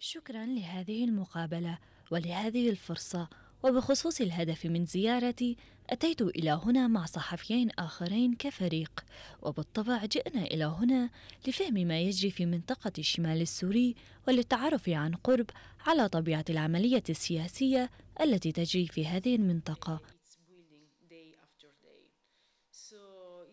شكرا لهذه المقابلة ولهذه الفرصة وبخصوص الهدف من زيارتي أتيت إلى هنا مع صحفيين آخرين كفريق وبالطبع جئنا إلى هنا لفهم ما يجري في منطقة الشمال السوري وللتعرف عن قرب على طبيعة العملية السياسية التي تجري في هذه المنطقة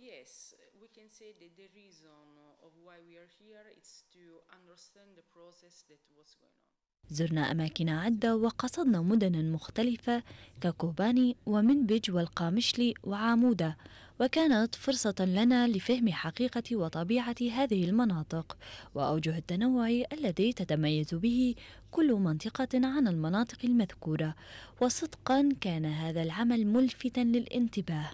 yes, we can say that the reason of why we are here is to understand the process that was going on. زرنا أماكن عدة وقصدنا مدنا مختلفة ككوباني ومنبج والقامشلي وعامودة وكانت فرصة لنا لفهم حقيقة وطبيعة هذه المناطق وأوجه التنوع الذي تتميز به كل منطقة عن المناطق المذكورة وصدقا كان هذا العمل ملفتا للانتباه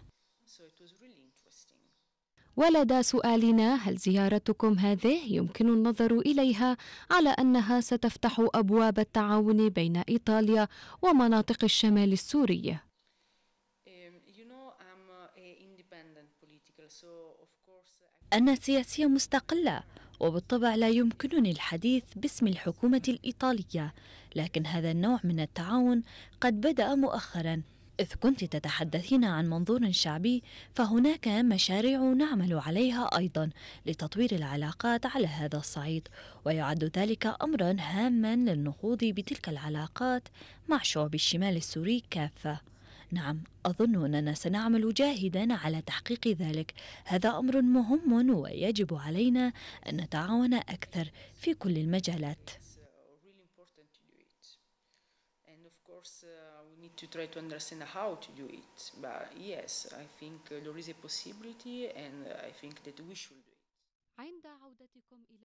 ولدى سؤالنا هل زيارتكم هذه يمكن النظر اليها على انها ستفتح ابواب التعاون بين ايطاليا ومناطق الشمال السوري انا سياسيه مستقله وبالطبع لا يمكنني الحديث باسم الحكومه الايطاليه لكن هذا النوع من التعاون قد بدا مؤخرا إذ كنت تتحدثين عن منظور شعبي فهناك مشاريع نعمل عليها أيضا لتطوير العلاقات على هذا الصعيد ويعد ذلك أمرا هاما للنهوض بتلك العلاقات مع شعب الشمال السوري كافة نعم أظن أننا سنعمل جاهدا على تحقيق ذلك هذا أمر مهم ويجب علينا أن نتعاون أكثر في كل المجالات of course, uh, we need to try to understand how to do it. But yes, I think uh, there is a possibility, and uh, I think that we should do it.